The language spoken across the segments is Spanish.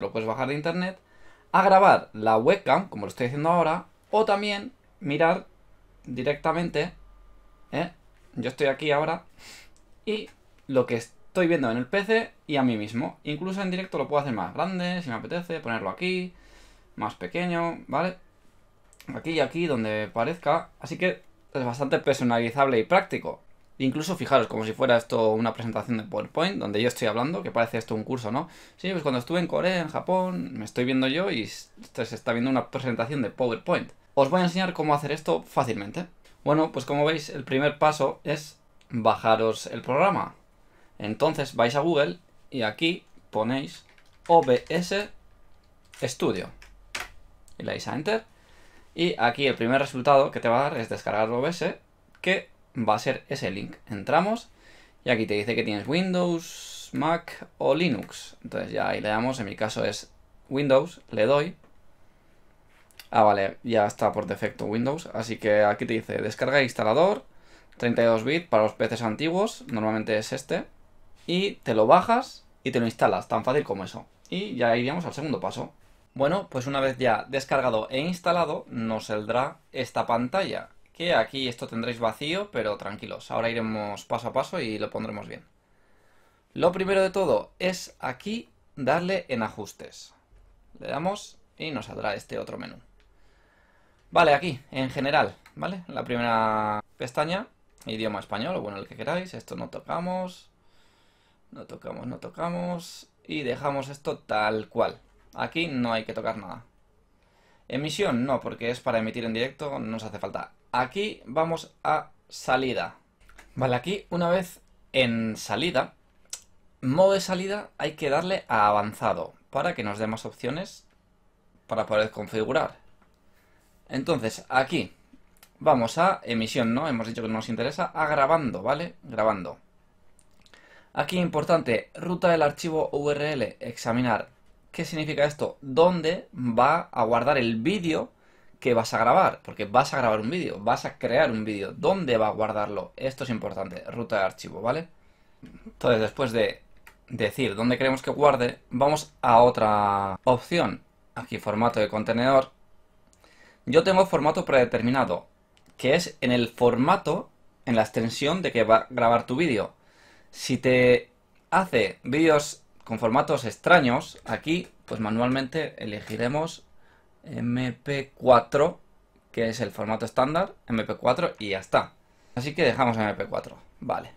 lo puedes bajar de internet, a grabar la webcam, como lo estoy haciendo ahora, o también mirar directamente, ¿eh? yo estoy aquí ahora, y lo que estoy viendo en el PC y a mí mismo. Incluso en directo lo puedo hacer más grande, si me apetece, ponerlo aquí, más pequeño, ¿vale? Aquí y aquí, donde parezca. Así que es bastante personalizable y práctico. Incluso fijaros, como si fuera esto una presentación de PowerPoint, donde yo estoy hablando, que parece esto un curso, ¿no? Sí, pues cuando estuve en Corea, en Japón, me estoy viendo yo y se está viendo una presentación de PowerPoint. Os voy a enseñar cómo hacer esto fácilmente. Bueno, pues como veis, el primer paso es bajaros el programa. Entonces vais a Google y aquí ponéis OBS Studio. Y le dais a Enter. Y aquí el primer resultado que te va a dar es descargar OBS, que va a ser ese link. Entramos y aquí te dice que tienes Windows, Mac o Linux. Entonces ya ahí le damos, en mi caso es Windows, le doy. Ah, vale, ya está por defecto Windows, así que aquí te dice descarga instalador, 32 bits para los PCs antiguos, normalmente es este, y te lo bajas y te lo instalas, tan fácil como eso. Y ya iríamos al segundo paso. Bueno, pues una vez ya descargado e instalado, nos saldrá esta pantalla que aquí esto tendréis vacío, pero tranquilos, ahora iremos paso a paso y lo pondremos bien. Lo primero de todo es aquí darle en ajustes. Le damos y nos saldrá este otro menú. Vale, aquí, en general, ¿vale? La primera pestaña, idioma español, o bueno, el que queráis, esto no tocamos, no tocamos, no tocamos, y dejamos esto tal cual. Aquí no hay que tocar nada. Emisión no, porque es para emitir en directo, no nos hace falta. Aquí vamos a salida. Vale, aquí una vez en salida, modo de salida hay que darle a avanzado para que nos dé más opciones para poder configurar. Entonces, aquí vamos a emisión, ¿no? Hemos dicho que no nos interesa, a grabando, ¿vale? Grabando. Aquí importante, ruta del archivo URL, examinar ¿Qué significa esto? ¿Dónde va a guardar el vídeo que vas a grabar? Porque vas a grabar un vídeo, vas a crear un vídeo. ¿Dónde va a guardarlo? Esto es importante, ruta de archivo, ¿vale? Entonces, después de decir dónde queremos que guarde, vamos a otra opción. Aquí, formato de contenedor. Yo tengo formato predeterminado, que es en el formato, en la extensión de que va a grabar tu vídeo. Si te hace vídeos con formatos extraños, aquí pues manualmente elegiremos MP4, que es el formato estándar, MP4 y ya está. Así que dejamos MP4, vale.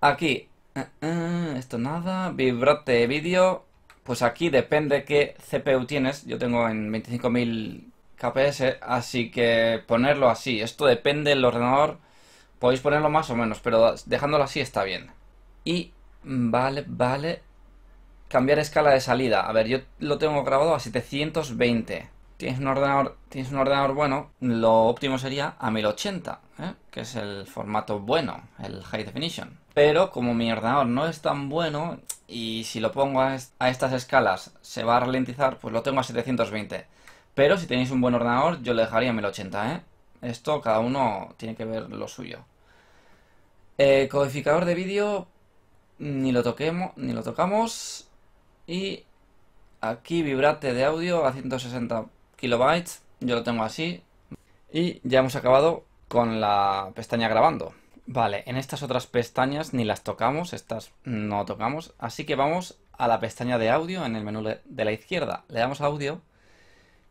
Aquí, eh, eh, esto nada, vibrate vídeo, pues aquí depende qué CPU tienes, yo tengo en 25.000 KPS, así que ponerlo así, esto depende del ordenador, podéis ponerlo más o menos, pero dejándolo así está bien. Y Vale, vale. Cambiar escala de salida. A ver, yo lo tengo grabado a 720. Tienes un ordenador, tienes un ordenador bueno, lo óptimo sería a 1080, ¿eh? que es el formato bueno, el High Definition. Pero como mi ordenador no es tan bueno y si lo pongo a, estas escalas se va a ralentizar, pues lo tengo a 720. Pero si tenéis un buen ordenador, yo le dejaría a 1080, ¿eh? Esto cada uno tiene que ver lo suyo. Eh, codificador de vídeo, ni lo toquemos, ni lo tocamos. Y aquí vibrate de audio a 160 kilobytes. Yo lo tengo así. Y ya hemos acabado con la pestaña grabando. Vale, en estas otras pestañas ni las tocamos, estas no tocamos. Así que vamos a la pestaña de audio en el menú de la izquierda. Le damos audio.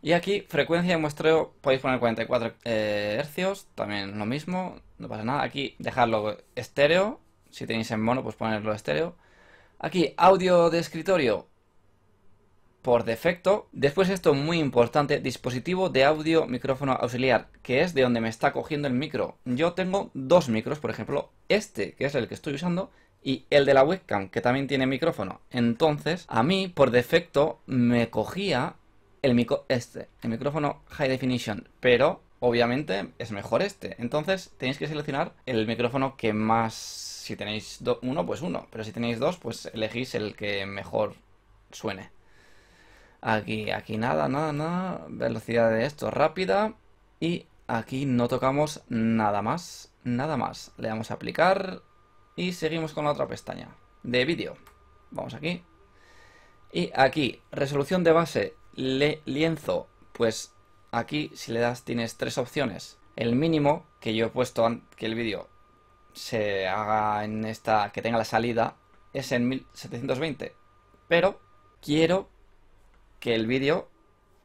Y aquí, frecuencia de muestreo, podéis poner 44 eh, Hz, también lo mismo, no pasa nada. Aquí, dejarlo estéreo si tenéis en mono, pues ponerlo estéreo. Aquí, audio de escritorio por defecto. Después esto muy importante, dispositivo de audio micrófono auxiliar, que es de donde me está cogiendo el micro. Yo tengo dos micros, por ejemplo, este, que es el que estoy usando, y el de la webcam, que también tiene micrófono. Entonces, a mí, por defecto, me cogía el, micro este, el micrófono High Definition, pero obviamente es mejor este. Entonces tenéis que seleccionar el micrófono que más... Si tenéis uno, pues uno. Pero si tenéis dos, pues elegís el que mejor suene. Aquí, aquí nada, nada, nada. Velocidad de esto rápida. Y aquí no tocamos nada más, nada más. Le damos a aplicar y seguimos con la otra pestaña de vídeo. Vamos aquí. Y aquí, resolución de base, le lienzo, pues aquí si le das tienes tres opciones. El mínimo que yo he puesto que el vídeo se haga en esta, que tenga la salida, es en 1720. Pero quiero que el vídeo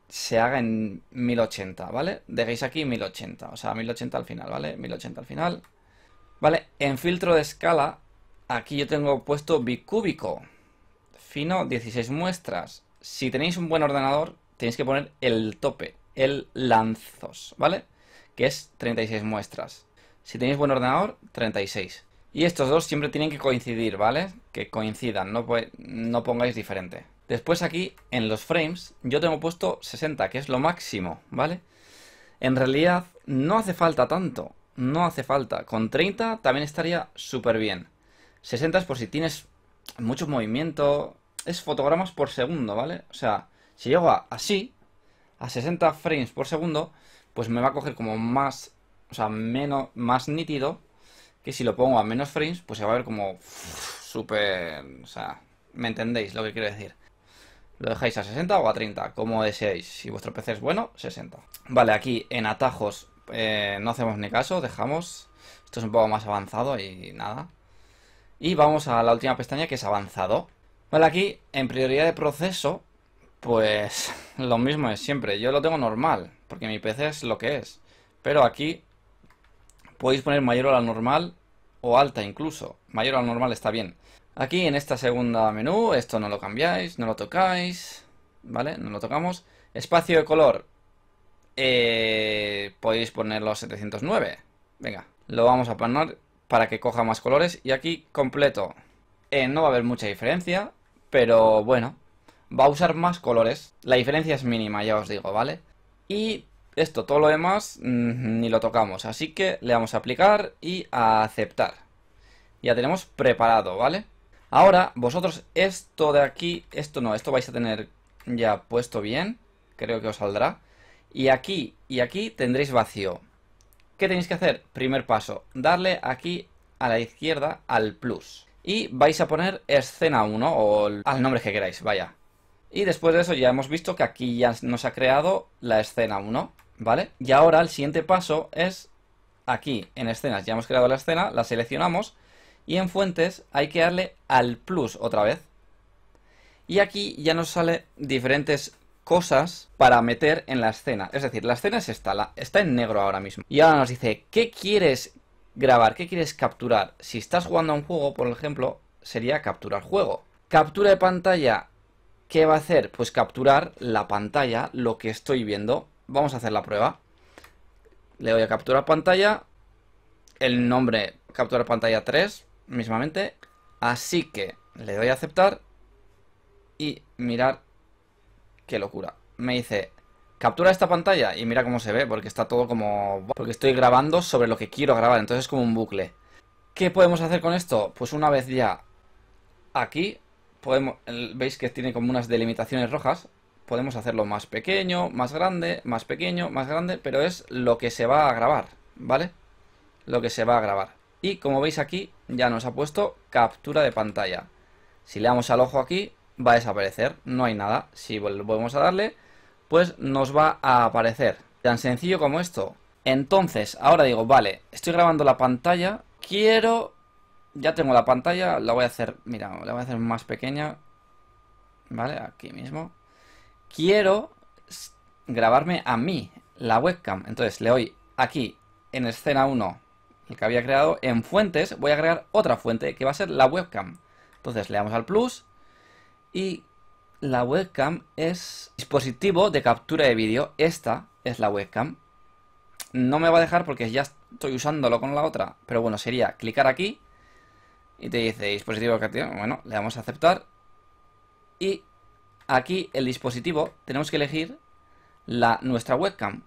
se haga en 1080, ¿vale? Dejéis aquí 1080, o sea, 1080 al final, ¿vale? 1080 al final. Vale, en filtro de escala, aquí yo tengo puesto bicúbico, fino 16 muestras. Si tenéis un buen ordenador, tenéis que poner el tope, el Lanzos, ¿vale? Que es 36 muestras. Si tenéis buen ordenador, 36. Y estos dos siempre tienen que coincidir, ¿vale? Que coincidan, no, no pongáis diferente. Después aquí, en los frames, yo tengo puesto 60, que es lo máximo, ¿vale? En realidad, no hace falta tanto. No hace falta. Con 30 también estaría súper bien. 60 es por si tienes mucho movimiento. Es fotogramas por segundo, ¿vale? O sea, si llego a así, a 60 frames por segundo, pues me va a coger como más, o sea, menos, más nítido que si lo pongo a menos frames, pues se va a ver como súper, o sea, me entendéis lo que quiero decir. Lo dejáis a 60 o a 30, como deseáis. Si vuestro PC es bueno, 60. Vale, aquí en atajos eh, no hacemos ni caso, dejamos. Esto es un poco más avanzado y nada. Y vamos a la última pestaña que es avanzado. Vale, aquí en prioridad de proceso pues lo mismo es siempre. Yo lo tengo normal, porque mi PC es lo que es. Pero aquí podéis poner mayor o la normal o alta incluso. Mayor a la normal está bien. Aquí en esta segunda menú, esto no lo cambiáis, no lo tocáis, ¿vale? No lo tocamos. Espacio de color, eh, podéis ponerlo a 709. Venga, lo vamos a poner para que coja más colores. Y aquí completo. Eh, no va a haber mucha diferencia, pero bueno, va a usar más colores. La diferencia es mínima, ya os digo, ¿vale? Y esto, todo lo demás, mm, ni lo tocamos. Así que le damos a aplicar y a aceptar. Ya tenemos preparado, ¿vale? Ahora, vosotros esto de aquí, esto no, esto vais a tener ya puesto bien. Creo que os saldrá. Y aquí y aquí tendréis vacío. ¿Qué tenéis que hacer? Primer paso, darle aquí a la izquierda al plus. Y vais a poner escena 1 o al nombre que queráis, vaya. Y después de eso ya hemos visto que aquí ya nos ha creado la escena 1, ¿vale? Y ahora el siguiente paso es aquí, en escenas. Ya hemos creado la escena, la seleccionamos y en fuentes hay que darle al plus otra vez. Y aquí ya nos sale diferentes cosas para meter en la escena. Es decir, la escena está en negro ahora mismo. Y ahora nos dice, ¿qué quieres grabar? ¿Qué quieres capturar? Si estás jugando a un juego, por ejemplo, sería capturar juego. Captura de pantalla ¿Qué va a hacer? Pues capturar la pantalla, lo que estoy viendo. Vamos a hacer la prueba. Le doy a capturar pantalla. El nombre capturar pantalla 3, mismamente. Así que le doy a aceptar. Y mirar qué locura. Me dice, captura esta pantalla y mira cómo se ve, porque está todo como... Porque estoy grabando sobre lo que quiero grabar, entonces es como un bucle. ¿Qué podemos hacer con esto? Pues una vez ya aquí, veis que tiene como unas delimitaciones rojas, podemos hacerlo más pequeño, más grande, más pequeño, más grande, pero es lo que se va a grabar, ¿vale? Lo que se va a grabar. Y como veis aquí, ya nos ha puesto captura de pantalla. Si le damos al ojo aquí, va a desaparecer, no hay nada. Si volvemos a darle, pues nos va a aparecer. Tan sencillo como esto. Entonces, ahora digo, vale, estoy grabando la pantalla, quiero ya tengo la pantalla, la voy a hacer, mira, la voy a hacer más pequeña, ¿vale? Aquí mismo. Quiero grabarme a mí, la webcam. Entonces le doy aquí, en escena 1, el que había creado, en fuentes, voy a agregar otra fuente que va a ser la webcam. Entonces le damos al plus y la webcam es dispositivo de captura de vídeo. Esta es la webcam. No me va a dejar porque ya estoy usándolo con la otra, pero bueno, sería clicar aquí y te dice dispositivo captura, Bueno, le damos a aceptar. Y aquí el dispositivo tenemos que elegir la, nuestra webcam.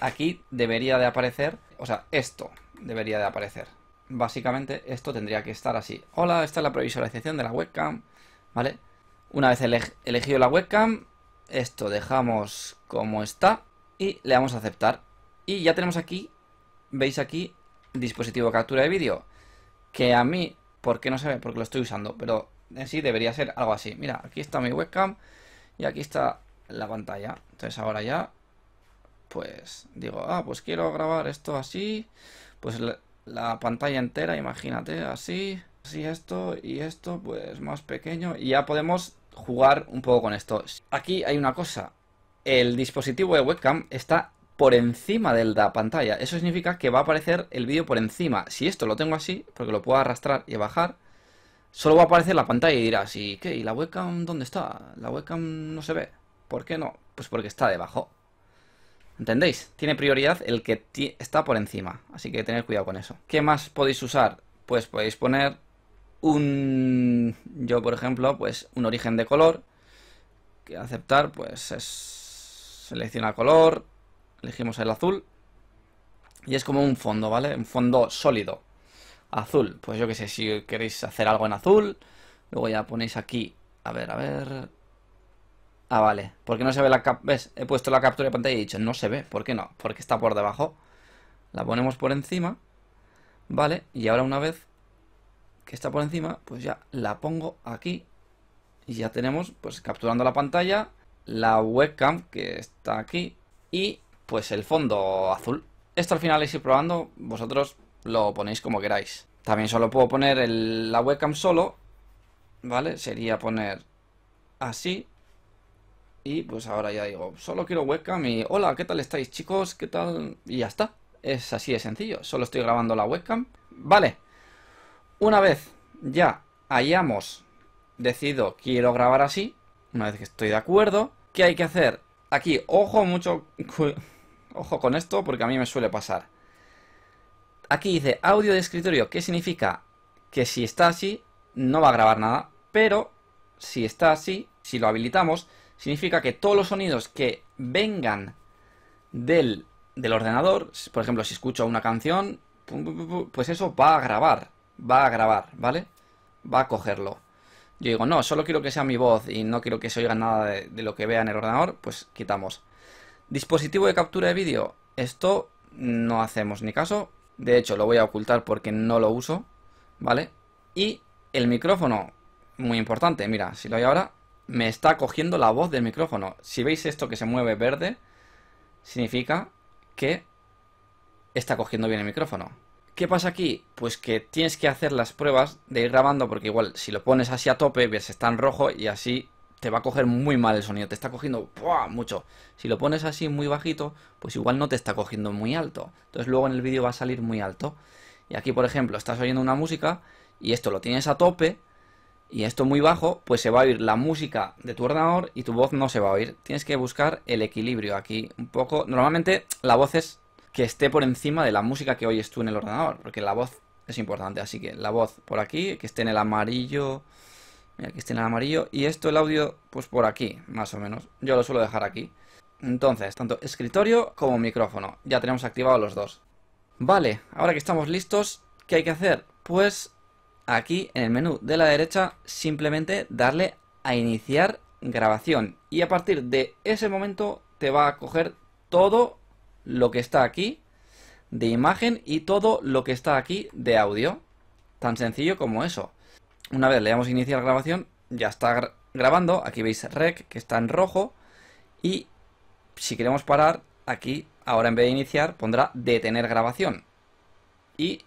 Aquí debería de aparecer, o sea, esto debería de aparecer. Básicamente esto tendría que estar así. Hola, esta es la previsualización de la webcam. ¿Vale? Una vez elegido la webcam, esto dejamos como está y le damos a aceptar. Y ya tenemos aquí, veis aquí, dispositivo de captura de vídeo. Que a mí ¿Por qué no se ve? Porque lo estoy usando, pero en sí debería ser algo así. Mira, aquí está mi webcam y aquí está la pantalla. Entonces ahora ya, pues digo, ah, pues quiero grabar esto así, pues la, pantalla entera, imagínate, así, así esto y esto, pues más pequeño. Y ya podemos jugar un poco con esto. Aquí hay una cosa, el dispositivo de webcam está por encima de la pantalla. Eso significa que va a aparecer el vídeo por encima. Si esto lo tengo así, porque lo puedo arrastrar y bajar, solo va a aparecer la pantalla y dirás, ¿y qué? ¿Y la webcam dónde está? La webcam no se ve. ¿Por qué no? Pues porque está debajo. ¿Entendéis? Tiene prioridad el que está por encima. Así que tener cuidado con eso. ¿Qué más podéis usar? Pues podéis poner un... Yo, por ejemplo, pues un origen de color. Que aceptar, pues es... Selecciona color, Elegimos el azul. Y es como un fondo, ¿vale? Un fondo sólido. Azul. Pues yo que sé, si queréis hacer algo en azul. Luego ya ponéis aquí. A ver, a ver. Ah, vale. ¿Por qué no se ve la cap... ¿Ves? He puesto la captura de pantalla y he dicho, no se ve. ¿Por qué no? Porque está por debajo. La ponemos por encima. Vale. Y ahora una vez que está por encima, pues ya la pongo aquí. Y ya tenemos, pues capturando la pantalla, la webcam que está aquí. Y pues el fondo azul. Esto al final es ir probando, vosotros lo ponéis como queráis. También solo puedo poner la webcam solo, ¿vale? Sería poner así. Y pues ahora ya digo, solo quiero webcam y hola, ¿qué tal estáis chicos? ¿Qué tal? Y ya está. Es así de sencillo, solo estoy grabando la webcam. Vale, una vez ya hayamos decidido quiero grabar así, una vez que estoy de acuerdo, ¿qué hay que hacer? Aquí, ojo, mucho... Ojo con esto porque a mí me suele pasar. Aquí dice audio de escritorio, qué significa que si está así, no va a grabar nada, pero si está así, si lo habilitamos, significa que todos los sonidos que vengan del, ordenador, por ejemplo, si escucho una canción, pues eso va a grabar, va a grabar, ¿vale? Va a cogerlo. Yo digo, no, solo quiero que sea mi voz y no quiero que se oiga nada de lo que vea en el ordenador, pues quitamos. Dispositivo de captura de vídeo. Esto no hacemos ni caso. De hecho, lo voy a ocultar porque no lo uso. ¿Vale? Y el micrófono. Muy importante. Mira, si lo hay ahora, me está cogiendo la voz del micrófono. Si veis esto que se mueve verde, significa que está cogiendo bien el micrófono. ¿Qué pasa aquí? Pues que tienes que hacer las pruebas de ir grabando porque igual si lo pones así a tope, ves está en rojo y así te va a coger muy mal el sonido, te está cogiendo mucho. Si lo pones así muy bajito, pues igual no te está cogiendo muy alto. Entonces luego en el vídeo va a salir muy alto. Y aquí, por ejemplo, estás oyendo una música y esto lo tienes a tope y esto muy bajo, pues se va a oír la música de tu ordenador y tu voz no se va a oír. Tienes que buscar el equilibrio aquí un poco. Normalmente la voz es que esté por encima de la música que oyes tú en el ordenador, porque la voz es importante. Así que la voz por aquí, que esté en el amarillo, aquí está en amarillo. Y esto, el audio, pues por aquí, más o menos. Yo lo suelo dejar aquí. Entonces, tanto escritorio como micrófono. Ya tenemos activados los dos. Vale, ahora que estamos listos, ¿qué hay que hacer? Pues aquí en el menú de la derecha simplemente darle a iniciar grabación. Y a partir de ese momento te va a coger todo lo que está aquí de imagen y todo lo que está aquí de audio. Tan sencillo como eso. Una vez le damos iniciar grabación, ya está grabando. Aquí veis rec, que está en rojo. Y si queremos parar, aquí, ahora en vez de iniciar, pondrá detener grabación. Y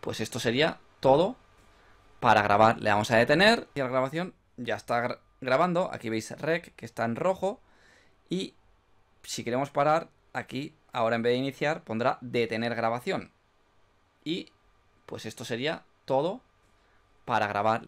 pues esto sería todo para grabar. Le damos a detener y la grabación ya está grabando. Aquí veis rec, que está en rojo. Y si queremos parar, aquí, ahora en vez de iniciar, pondrá detener grabación. Y pues esto sería todo para grabar.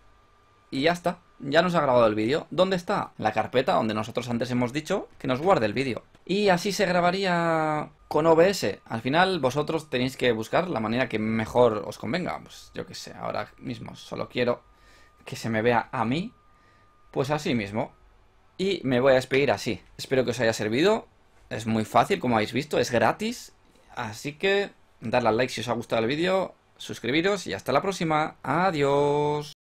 Y ya está, ya nos ha grabado el vídeo. ¿Dónde está? La carpeta donde nosotros antes hemos dicho que nos guarde el vídeo. Y así se grabaría con OBS. Al final vosotros tenéis que buscar la manera que mejor os convenga. Pues yo qué sé, ahora mismo solo quiero que se me vea a mí. Pues así mismo. Y me voy a despedir así. Espero que os haya servido. Es muy fácil, como habéis visto, es gratis. Así que darle al like si os ha gustado el vídeo suscribiros y hasta la próxima. Adiós.